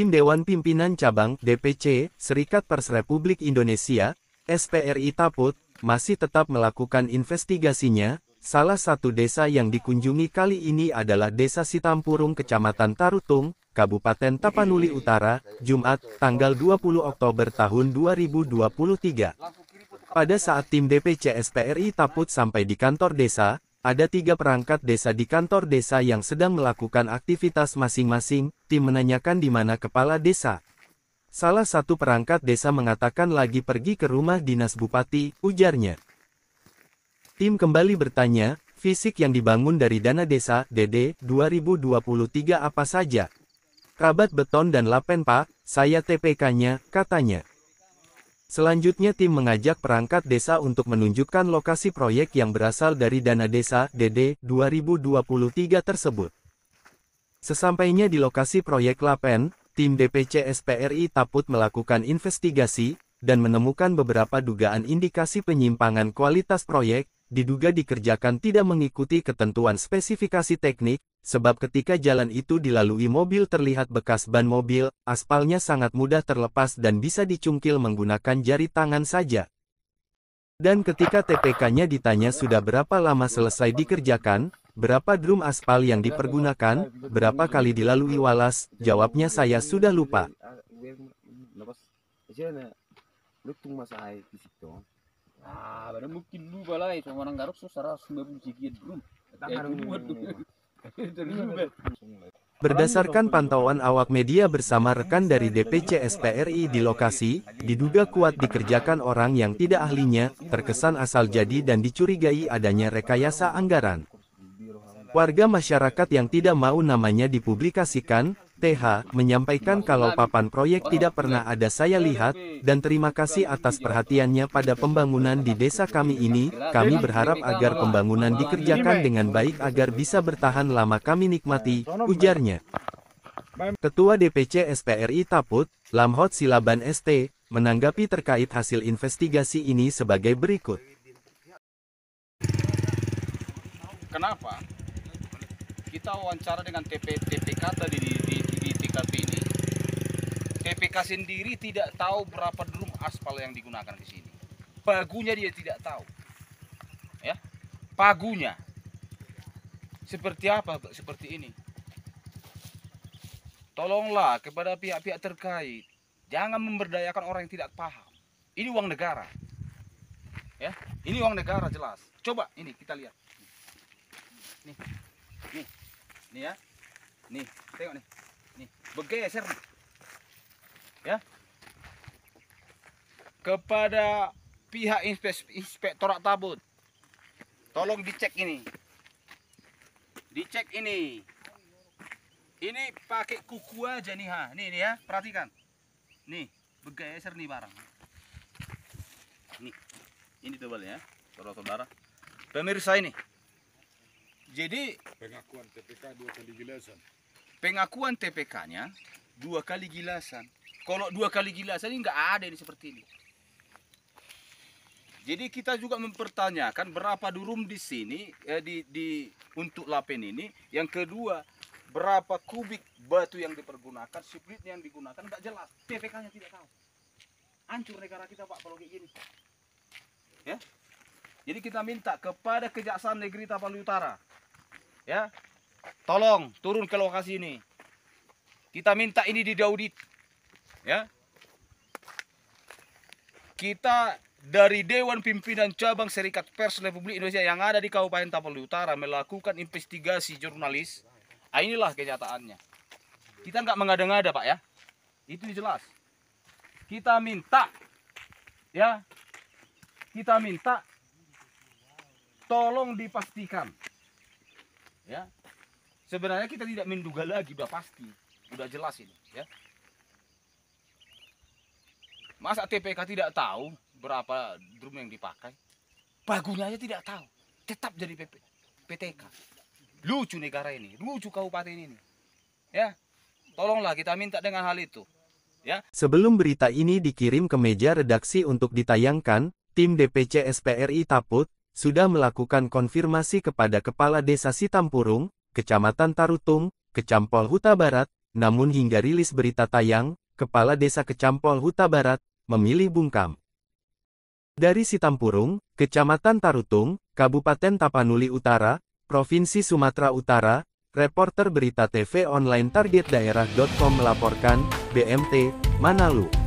Tim Dewan Pimpinan Cabang DPC Serikat Pers Republik Indonesia SPRI Taput masih tetap melakukan investigasinya. Salah satu desa yang dikunjungi kali ini adalah Desa Sitampurung Kecamatan Tarutung, Kabupaten Tapanuli Utara, Jumat, tanggal 20 Oktober tahun 2023. Pada saat tim DPC SPRI Taput sampai di kantor desa, ada tiga perangkat desa di kantor desa yang sedang melakukan aktivitas masing-masing, tim menanyakan di mana kepala desa. Salah satu perangkat desa mengatakan lagi pergi ke rumah dinas bupati, ujarnya. Tim kembali bertanya, fisik yang dibangun dari dana desa, DD, 2023 apa saja? Rabat beton dan lapen pak, saya TPK-nya, katanya. Selanjutnya tim mengajak perangkat desa untuk menunjukkan lokasi proyek yang berasal dari dana desa DD 2023 tersebut. Sesampainya di lokasi proyek Lapen, tim DPC SPRI Taput melakukan investigasi dan menemukan beberapa dugaan indikasi penyimpangan kualitas proyek, diduga dikerjakan tidak mengikuti ketentuan spesifikasi teknik Sebab ketika jalan itu dilalui mobil terlihat bekas ban mobil, aspalnya sangat mudah terlepas dan bisa dicungkil menggunakan jari tangan saja. Dan ketika TPK-nya ditanya sudah berapa lama selesai dikerjakan, berapa drum aspal yang dipergunakan, berapa kali dilalui walas, jawabnya saya sudah lupa. Ah, mungkin lupa lah orang garuk susah drum. Berdasarkan pantauan awak media bersama rekan dari DPC SPRI di lokasi, diduga kuat dikerjakan orang yang tidak ahlinya, terkesan asal jadi dan dicurigai adanya rekayasa anggaran. Warga masyarakat yang tidak mau namanya dipublikasikan, TH, menyampaikan kalau papan proyek tidak pernah ada saya lihat, dan terima kasih atas perhatiannya pada pembangunan di desa kami ini, kami berharap agar pembangunan dikerjakan dengan baik agar bisa bertahan lama kami nikmati, ujarnya. Ketua DPC SPRI Taput, Lamhot Silaban ST, menanggapi terkait hasil investigasi ini sebagai berikut. Kenapa? kita wawancara dengan TP, TPK tadi di, di, di TKP ini. TPK sendiri tidak tahu berapa drum aspal yang digunakan di sini. Pagunya dia tidak tahu. Ya. Pagunya. Seperti apa? Seperti ini. Tolonglah kepada pihak-pihak terkait, jangan memberdayakan orang yang tidak paham. Ini uang negara. Ya, ini uang negara jelas. Coba ini kita lihat. Nih. Nih. Nih ya. Nih, tengok nih. Nih, bergeser nih. Ya. Kepada pihak inspektorat tabut. Tolong dicek ini. Dicek ini. Ini pakai kuku aja nih ha. Nih nih ya, perhatikan. Nih, bergeser nih barang. Nih. Ini double ya, saudara-saudara. Pemirsa ini, jadi pengakuan TPK dua kali gilasan. Pengakuan TPK-nya dua kali gilasan. Kalau dua kali gilasan ini nggak ada ini seperti ini. Jadi kita juga mempertanyakan berapa durum di sini eh, di, di untuk lapen ini. Yang kedua berapa kubik batu yang dipergunakan, splitnya yang digunakan nggak jelas. TPK-nya tidak tahu. Hancur negara kita pak kalau kayak gini. Ya. Jadi kita minta kepada Kejaksaan Negeri Tapanuli Utara ya tolong turun ke lokasi ini kita minta ini didaudit. ya kita dari Dewan Pimpinan Cabang Serikat Pers Republik Indonesia yang ada di Kabupaten Tapanuli Utara melakukan investigasi jurnalis. Ah, inilah kenyataannya. Kita nggak mengada-ngada, Pak ya. Itu jelas. Kita minta, ya, kita minta, tolong dipastikan ya sebenarnya kita tidak menduga lagi udah pasti udah jelas ini ya masa TPK tidak tahu berapa drum yang dipakai bagunya aja tidak tahu tetap jadi PP, PTK lucu negara ini lucu kabupaten ini ya tolonglah kita minta dengan hal itu ya sebelum berita ini dikirim ke meja redaksi untuk ditayangkan tim DPC SPRI Taput sudah melakukan konfirmasi kepada Kepala Desa Sitampurung, Kecamatan Tarutung, Kecampol Huta Barat, namun hingga rilis berita tayang, Kepala Desa Kecampol Huta Barat, memilih bungkam. Dari Sitampurung, Kecamatan Tarutung, Kabupaten Tapanuli Utara, Provinsi Sumatera Utara, reporter berita TV online targetdaerah.com melaporkan, BMT, Manalu.